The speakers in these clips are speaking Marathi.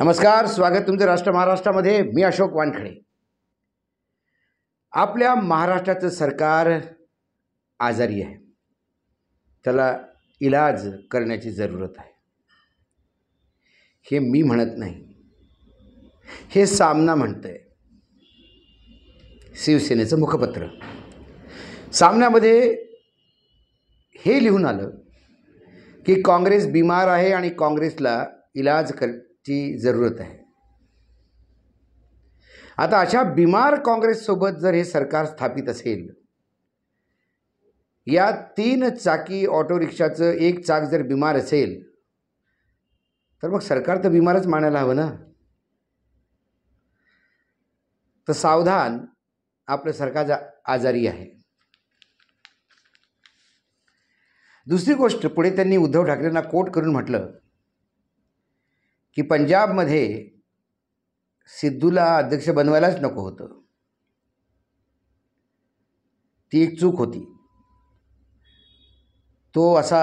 नमस्कार स्वागत तुमचं राष्ट्र महाराष्ट्रामध्ये मी अशोक वानखडे आपल्या महाराष्ट्राचं सरकार आजारी आहे त्याला इलाज करण्याची जरूरत आहे हे मी म्हणत नाही हे सामना म्हणतं आहे शिवसेनेचं मुखपत्र सामन्यामध्ये हे लिहून आलं की काँग्रेस बिमार आहे आणि काँग्रेसला इलाज कर ची जरूरत आहे आता अशा बिमार काँग्रेससोबत जर हे सरकार स्थापित असेल या तीन चाकी ऑटो रिक्षाचं एक चाक जर बिमार असेल तर मग सरकार तर बिमारच मानायला हवं ना तर सावधान आपलं सरकार आजारी आहे दुसरी गोष्ट पुढे त्यांनी उद्धव ठाकरेंना कोट करून म्हटलं की पंजाबमध्ये सिद्धूला अध्यक्ष बनवायलाच नको होतं ती एक चूक होती तो असा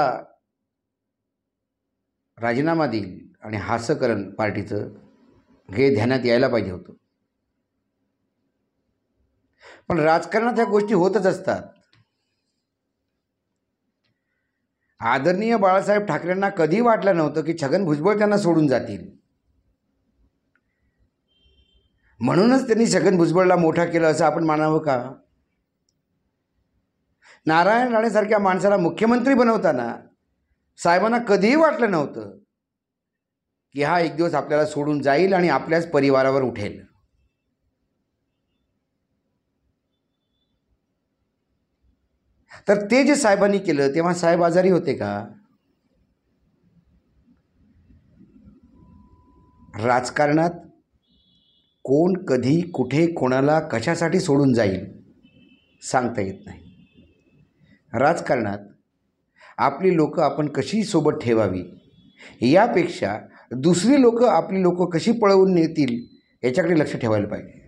राजीनामा देईल आणि हास्यकरण पार्टीचं हे ध्यानात यायला पाहिजे होतं पण राजकारणात ह्या गोष्टी होतच असतात आदरणीय बाळासाहेब ठाकरेंना कधी वाटलं नव्हतं की छगन भुजबळ त्यांना सोडून जातील म्हणूनच त्यांनी छगन भुजबळला मोठा केलं असं आपण मानावं का नारायण राणेसारख्या माणसाला मुख्यमंत्री बनवताना साहेबांना कधीही वाटलं नव्हतं की हा एक दिवस आपल्याला सोडून जाईल आणि आपल्याच परिवारावर उठेल तर ते जे साहेबांनी केलं तेव्हा साहेब आजारी होते का राजकारणात कोण कधी कुठे कोणाला कशासाठी सोडून जाईल सांगता येत नाही राजकारणात आपली लोकं आपण कशी सोबत ठेवावी यापेक्षा दुसरी लोकं आपली लोकं कशी पळवून नेतील याच्याकडे लक्ष ठेवायला पाहिजे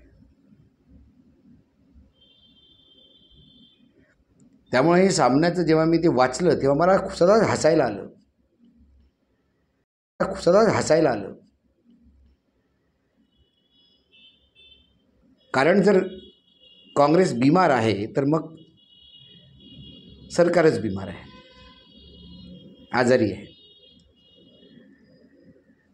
त्यामुळे हे सामन्याचं जेव्हा मी ते वाचलं तेव्हा मला सदाच हसायला आलं सदाच हसायला आलं कारण जर काँग्रेस बीमार आहे तर मग सरकारच बीमार आहे आजारी आहे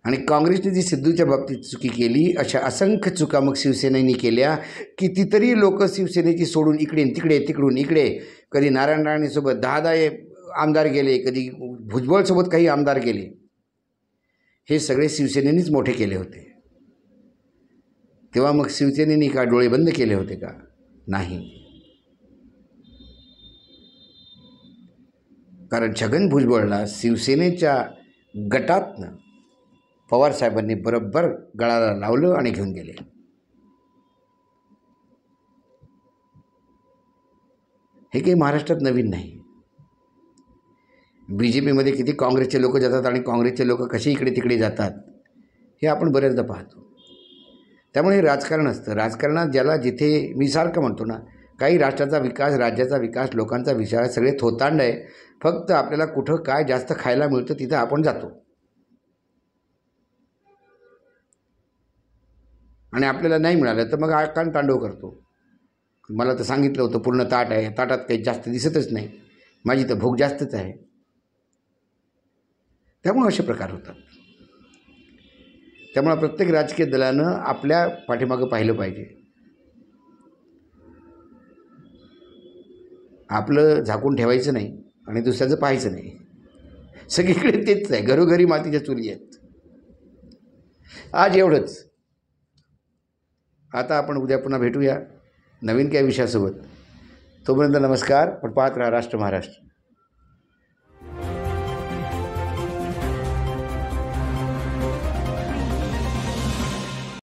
आणि काँग्रेसने जी सिद्धूच्या बाबतीत चुकी केली अशा असंख्य चुका मग शिवसेनेने केल्या कितीतरी लोक शिवसेनेची सोडून इकडे तिकडे तिकडून इकडे कधी नारायण राणेसोबत दहा दहा आमदार गेले कधी भुजबळसोबत काही आमदार गेले हे सगळे शिवसेनेनेच मोठे केले होते तेव्हा मग शिवसेनेने का डोळे बंद केले होते का नाही कारण छगन भुजबळला शिवसेनेच्या गटातनं पवारसाहेबांनी बरोबर गळाला लावलं आणि घेऊन गेले हे काही महाराष्ट्रात नवीन नाही बी जे पीमध्ये किती काँग्रेसचे लोक जातात आणि काँग्रेसचे लोक कसे इकडे तिकडे जातात हे आपण बऱ्याचदा पाहतो त्यामुळे हे राजकारण असतं राजकारणात ज्याला जिथे मी सारखं म्हणतो ना काही राष्ट्राचा विकास राज्याचा विकास लोकांचा विचार सगळे थोतांड आहे फक्त आपल्याला कुठं काय जास्त खायला मिळतं तिथं आपण जातो आणि आपल्याला नाही मिळालं तर मग आकान तांडव करतो मला तर सांगितलं होतं पूर्ण ताट आहे ताटात काही जास्त दिसतच नाही माझी तर भूक जास्तच आहे त्यामुळं असे प्रकार होतात त्यामुळं प्रत्येक राजकीय दलानं आपल्या पाठीमागं पाहिलं पाहिजे आपलं झाकून ठेवायचं नाही आणि दुसऱ्याचं पाहायचं नाही सगळीकडे तेच आहे घरोघरी मातीच्या चुली आहेत आज एवढंच आता आपण उद्या पुन्हा भेटूया नवीन काय विषयासोबत तोपर्यंत नमस्कार पण पाहत राहा राष्ट्र महाराष्ट्र